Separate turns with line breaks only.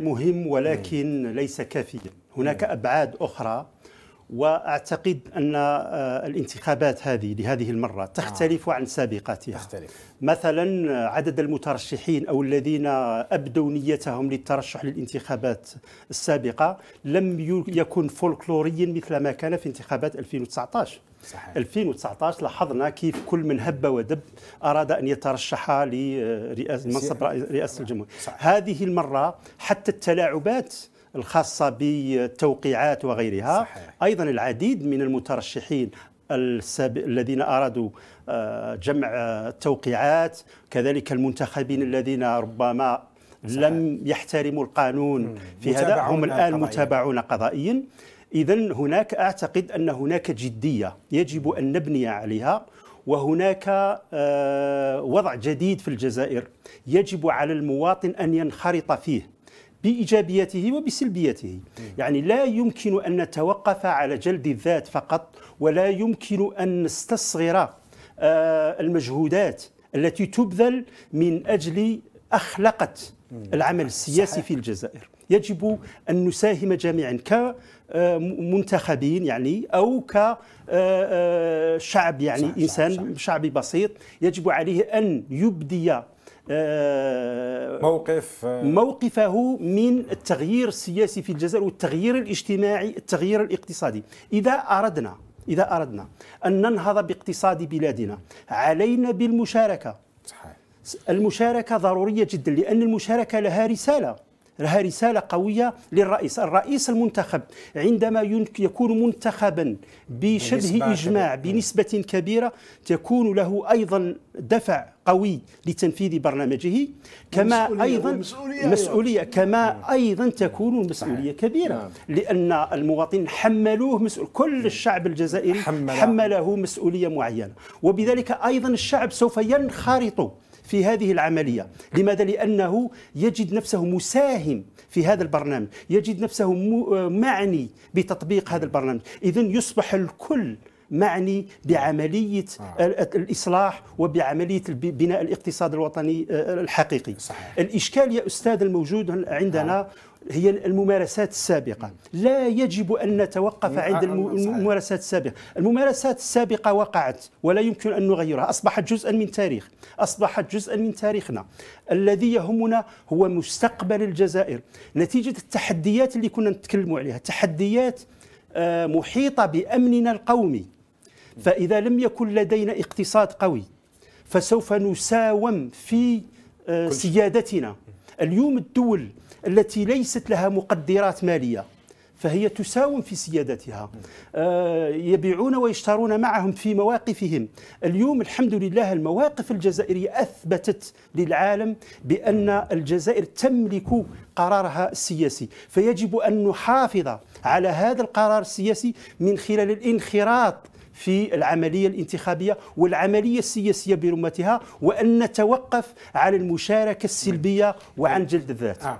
مهم ولكن ليس كافيا هناك نعم. أبعاد أخرى واعتقد ان آه، الانتخابات هذه لهذه المره نعم. تختلف عن سابقاتها تختلف. مثلا عدد المترشحين او الذين ابدوا نيتهم للترشح للانتخابات السابقه لم يكن فولكلوريا مثل ما كان في انتخابات 2019 صحيح. 2019 لاحظنا كيف كل من هب ودب اراد ان يترشح لرئاسه منصب رئاسه الجمهوريه هذه المره حتى التلاعبات الخاصة بالتوقيعات وغيرها صحيح. أيضا العديد من المترشحين الذين أرادوا آه، جمع التوقيعات آه، كذلك المنتخبين الذين ربما صحيح. لم يحترموا القانون في هذا هم الآن متابعون قضائيا إذا هناك أعتقد أن هناك جدية يجب أن نبني عليها وهناك آه، وضع جديد في الجزائر يجب على المواطن أن ينخرط فيه بإيجابيته وبسلبيته يعني لا يمكن أن نتوقف على جلد الذات فقط ولا يمكن أن نستصغر آه، المجهودات التي تبذل من أجل أخلقة العمل السياسي صحيح. في الجزائر يجب أن نساهم جميعا كمنتخبين آه، يعني أو كشعب آه، يعني صحيح. إنسان صحيح. شعبي بسيط يجب عليه أن يبدي آه، موقف آه، موقفه من التغيير السياسي في الجزائر والتغيير الاجتماعي التغيير الاقتصادي إذا أردنا إذا أردنا أن ننهض باقتصاد بلادنا علينا بالمشاركة صحيح. المشاركة ضرورية جدا لأن المشاركة لها رسالة لها رسالة قوية للرئيس الرئيس المنتخب عندما يكون منتخبا بشبه إجماع بنسبة كبيرة تكون له أيضا دفع قوي لتنفيذ برنامجه كما ايضا مسؤولية, مسؤولية كما ايضا تكون المسؤوليه كبيره نعم. لان المواطنين حملوه مسؤول كل الشعب الجزائري حمله مسؤوليه معينه وبذلك ايضا الشعب سوف ينخرط في هذه العملية لماذا؟ لأنه يجد نفسه مساهم في هذا البرنامج يجد نفسه معني بتطبيق هذا البرنامج إذا يصبح الكل معني نعم. بعمليه نعم. الاصلاح وبعمليه بناء الاقتصاد الوطني آه، آه، الحقيقي صحيح. الاشكال يا استاذ الموجود عندنا نعم. هي الممارسات السابقه لا يجب ان نتوقف عند آه، الممارسات السابقه الممارسات السابقه وقعت ولا يمكن ان نغيرها اصبحت جزءا من تاريخ اصبحت جزءا من تاريخنا الذي يهمنا هو مستقبل الجزائر نتيجه التحديات اللي كنا نتكلم عليها تحديات محيطه بامننا القومي فإذا لم يكن لدينا اقتصاد قوي فسوف نساوم في آه، سيادتنا اليوم الدول التي ليست لها مقدرات مالية فهي تساوم في سيادتها آه، يبيعون ويشترون معهم في مواقفهم اليوم الحمد لله المواقف الجزائرية أثبتت للعالم بأن الجزائر تملك قرارها السياسي فيجب أن نحافظ على هذا القرار السياسي من خلال الانخراط في العملية الانتخابية والعملية السياسية برمتها وأن نتوقف عن المشاركة السلبية طيب. وعن جلد الذات آه.